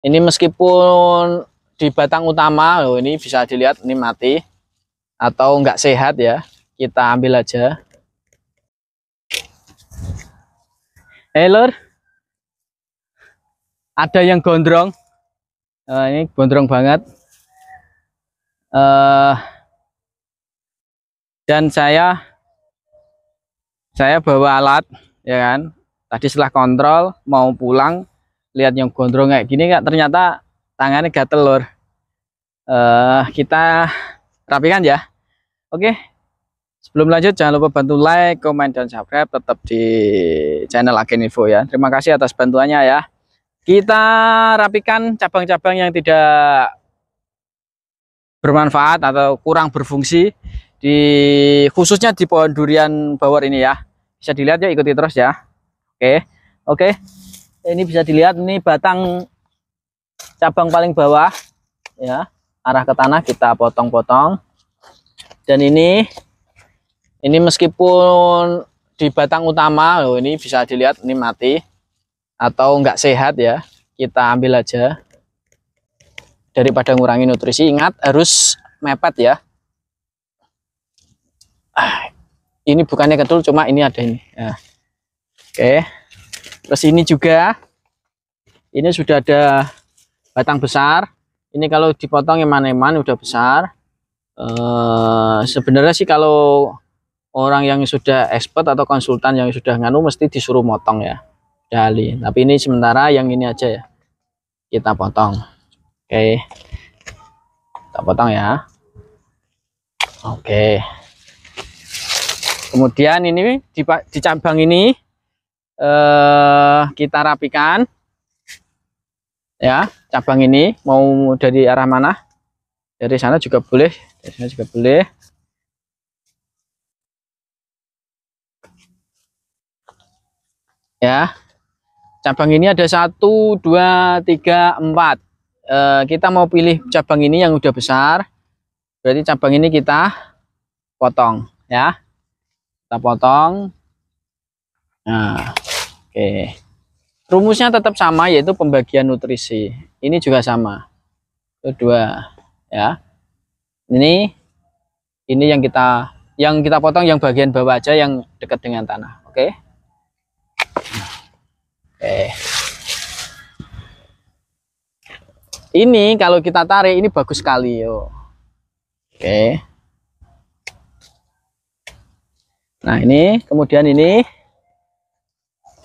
ini meskipun di batang utama loh ini bisa dilihat ini mati atau enggak sehat ya kita ambil aja hey eh, Lur. ada yang gondrong uh, ini gondrong banget uh, dan saya saya bawa alat ya kan tadi setelah kontrol mau pulang lihat yang gondrong kayak gini kak ternyata tangannya gatel lor uh, eh, kita rapikan ya oke okay. sebelum lanjut jangan lupa bantu like comment dan subscribe tetap di channel agen info ya terima kasih atas bantuannya ya kita rapikan cabang-cabang yang tidak bermanfaat atau kurang berfungsi di khususnya di pohon durian bawor ini ya bisa dilihat ya ikuti terus ya oke okay. oke okay. Eh, ini bisa dilihat ini batang cabang paling bawah ya arah ke tanah kita potong-potong dan ini ini meskipun di batang utama loh ini bisa dilihat ini mati atau enggak sehat ya kita ambil aja daripada ngurangi nutrisi ingat harus mepet ya ah, ini bukannya ketul, cuma ini ada ini ya. oke okay. Terus ini juga ini sudah ada batang besar. Ini kalau dipotong eman-eman udah besar. E, sebenarnya sih kalau orang yang sudah expert atau konsultan yang sudah nganu mesti disuruh motong ya. Dali. Tapi ini sementara yang ini aja ya. Kita potong. Oke. Kita potong ya. Oke. Kemudian ini di, di cabang ini eh, kita rapikan ya cabang ini mau dari arah mana dari sana juga boleh dari sana juga boleh ya cabang ini ada satu dua tiga empat eh, kita mau pilih cabang ini yang udah besar berarti cabang ini kita potong ya kita potong nah Oke. Rumusnya tetap sama yaitu pembagian nutrisi. Ini juga sama. Kedua, ya. Ini ini yang kita yang kita potong yang bagian bawah aja yang dekat dengan tanah. Oke. Oke. Ini kalau kita tarik ini bagus sekali yo. Oke. Nah, ini kemudian ini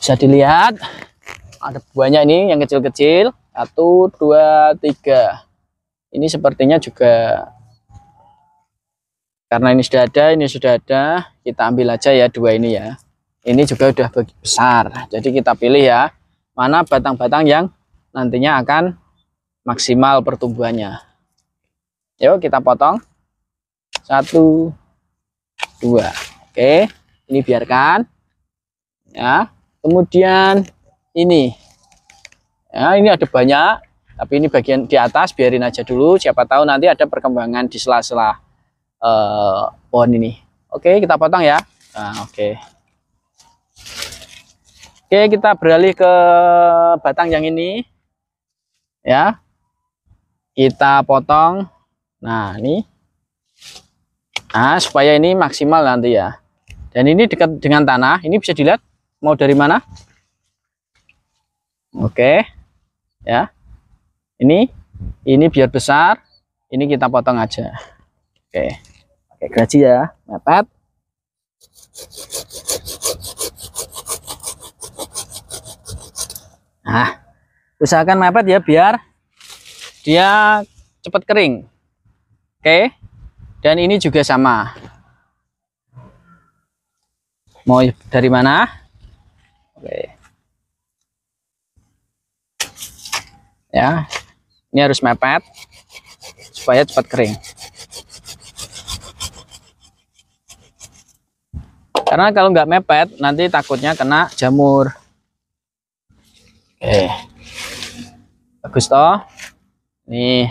bisa dilihat ada buahnya ini yang kecil-kecil satu dua tiga ini sepertinya juga karena ini sudah ada ini sudah ada kita ambil aja ya dua ini ya ini juga udah besar jadi kita pilih ya mana batang-batang yang nantinya akan maksimal pertumbuhannya yuk kita potong satu dua oke ini biarkan ya kemudian ini ya ini ada banyak tapi ini bagian di atas biarin aja dulu siapa tahu nanti ada perkembangan di sela-sela uh, pohon ini oke kita potong ya nah, oke oke kita beralih ke batang yang ini ya kita potong nah ini nah supaya ini maksimal nanti ya dan ini dekat dengan tanah ini bisa dilihat mau dari mana oke okay. ya ini ini biar besar ini kita potong aja oke okay. okay, gaji ya mepet nah usahakan mepet ya biar dia cepat kering oke okay. dan ini juga sama mau dari mana Oke. Ya. Ini harus mepet supaya cepat kering. Karena kalau nggak mepet nanti takutnya kena jamur. Oke. Bagus toh? Nih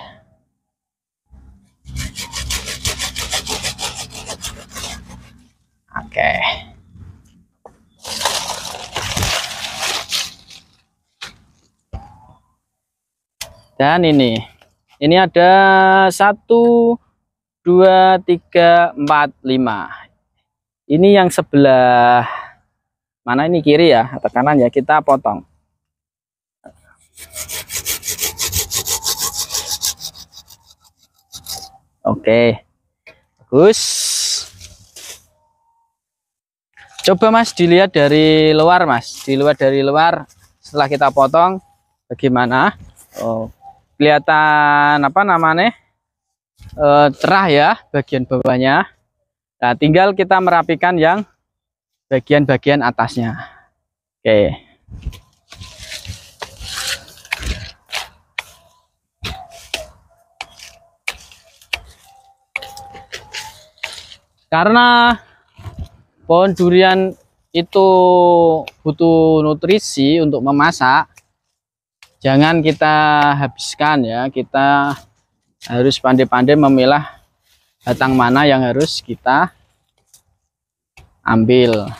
dan ini ini ada satu dua tiga empat lima ini yang sebelah mana ini kiri ya atau kanan ya kita potong oke bagus coba mas dilihat dari luar mas Di luar dari luar setelah kita potong bagaimana Oh kelihatan apa namanya e, cerah ya bagian bawahnya nah tinggal kita merapikan yang bagian-bagian atasnya oke karena pohon durian itu butuh nutrisi untuk memasak jangan kita habiskan ya kita harus pandai-pandai memilah batang mana yang harus kita ambil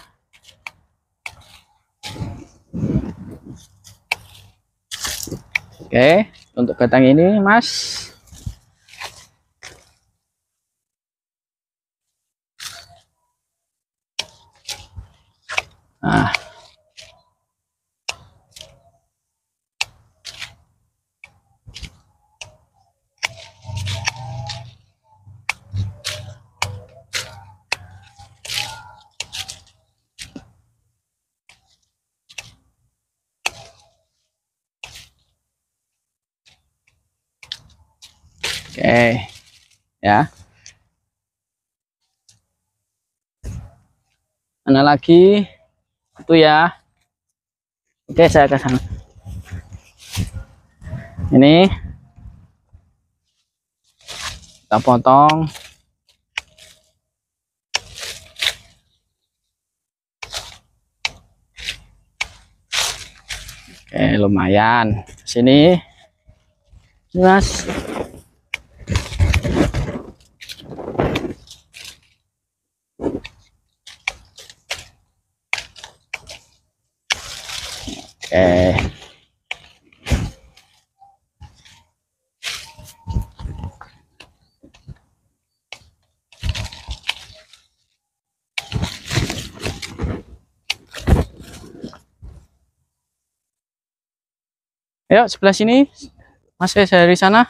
oke untuk batang ini mas nah okay. ya mana lagi itu ya oke saya ke sana ini kita potong oke lumayan sini mas ya sebelah sini. Masih dari sana.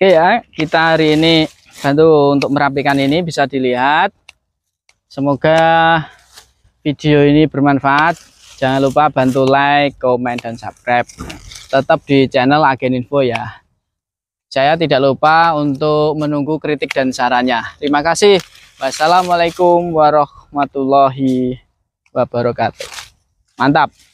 Oke ya, kita hari ini bantu untuk merapikan ini bisa dilihat. Semoga video ini bermanfaat. Jangan lupa bantu like, komen, dan subscribe. Tetap di channel Agen Info ya saya tidak lupa untuk menunggu kritik dan sarannya. Terima kasih. Wassalamualaikum warahmatullahi wabarakatuh. Mantap.